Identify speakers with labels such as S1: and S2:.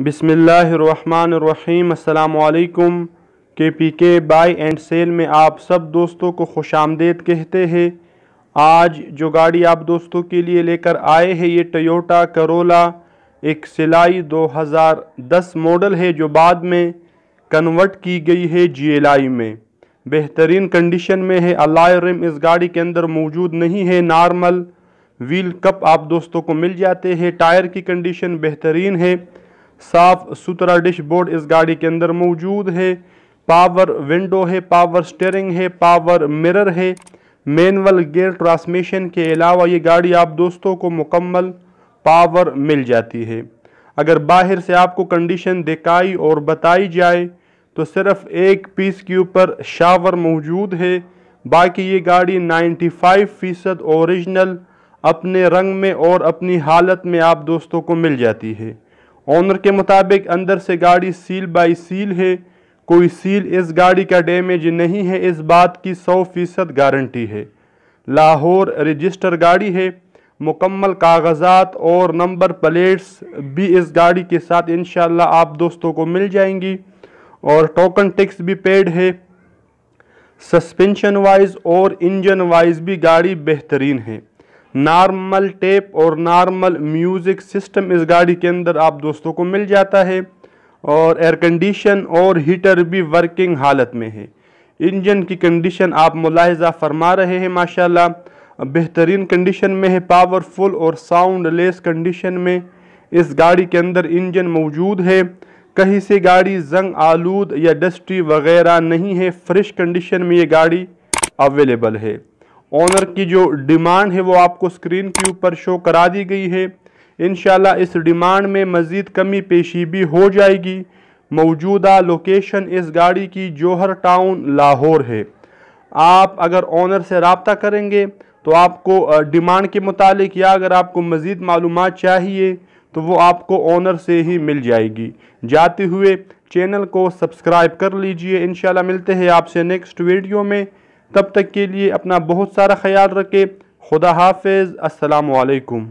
S1: बिसमीम् के पी के by and cell में आप सब दोस्तों को खुश आमदेद कहते हैं आज जो गाड़ी आप दोस्तों के लिए लेकर आए हैं ये टयोटा करोला एक सिलाई 2010 मॉडल है जो बाद में कन्वर्ट की गई है जीएलआई में बेहतरीन कंडीशन में है अलाय रिम इस गाड़ी के अंदर मौजूद नहीं है नॉर्मल व्हील कप आप दोस्तों को मिल जाते हैं टायर की कंडीशन बेहतरीन है साफ सुथरा डिशबोर्ड इस गाड़ी के अंदर मौजूद है पावर विंडो है पावर स्टेयरिंग है पावर मिरर है मैनुअल गियर ट्रांसमिशन के अलावा ये गाड़ी आप दोस्तों को मुकम्मल पावर मिल जाती है अगर बाहर से आपको कंडीशन दिखाई और बताई जाए तो सिर्फ एक पीस के ऊपर शावर मौजूद है बाकी ये गाड़ी 95 फ़ीसद औरिजिनल अपने रंग में और अपनी हालत में आप दोस्तों को मिल जाती है ऑनर के मुताबिक अंदर से गाड़ी सील बाई सील है कोई सील इस गाड़ी का डैमेज नहीं है इस बात की सौ फीसद गारंटी है लाहौर रजिस्टर गाड़ी है मुकम्मल कागजात और नंबर प्लेट्स भी इस गाड़ी के साथ इन आप दोस्तों को मिल जाएंगी और टोकन टैक्स भी पेड है सस्पेंशन वाइज और इंजन वाइज भी गाड़ी बेहतरीन है नॉर्मल टेप और नॉर्मल म्यूज़िक सिस्टम इस गाड़ी के अंदर आप दोस्तों को मिल जाता है और एयर कंडीशन और हीटर भी वर्किंग हालत में है इंजन की कंडीशन आप मुलाहजा फरमा रहे हैं माशाल्लाह बेहतरीन कंडीशन में है पावरफुल और साउंड लेस कंडीशन में इस गाड़ी के अंदर इंजन मौजूद है कहीं से गाड़ी जंग आलूद या डस्टी वगैरह नहीं है फ्रेश कंडीशन में ये गाड़ी अवेलेबल है ऑनर की जो डिमांड है वो आपको स्क्रीन के ऊपर शो करा दी गई है इन इस डिमांड में मज़ीद कमी पेशी भी हो जाएगी मौजूदा लोकेशन इस गाड़ी की जौहर टाउन लाहौर है आप अगर ऑनर से रबता करेंगे तो आपको डिमांड के मुतालिक या अगर आपको मज़ीद मालूम चाहिए तो वो आपको ऑनर से ही मिल जाएगी जाते हुए चैनल को सब्सक्राइब कर लीजिए इन मिलते हैं आपसे नेक्स्ट वीडियो में तब तक के लिए अपना बहुत सारा ख्याल रखें खुदा हाफिज़ असलकम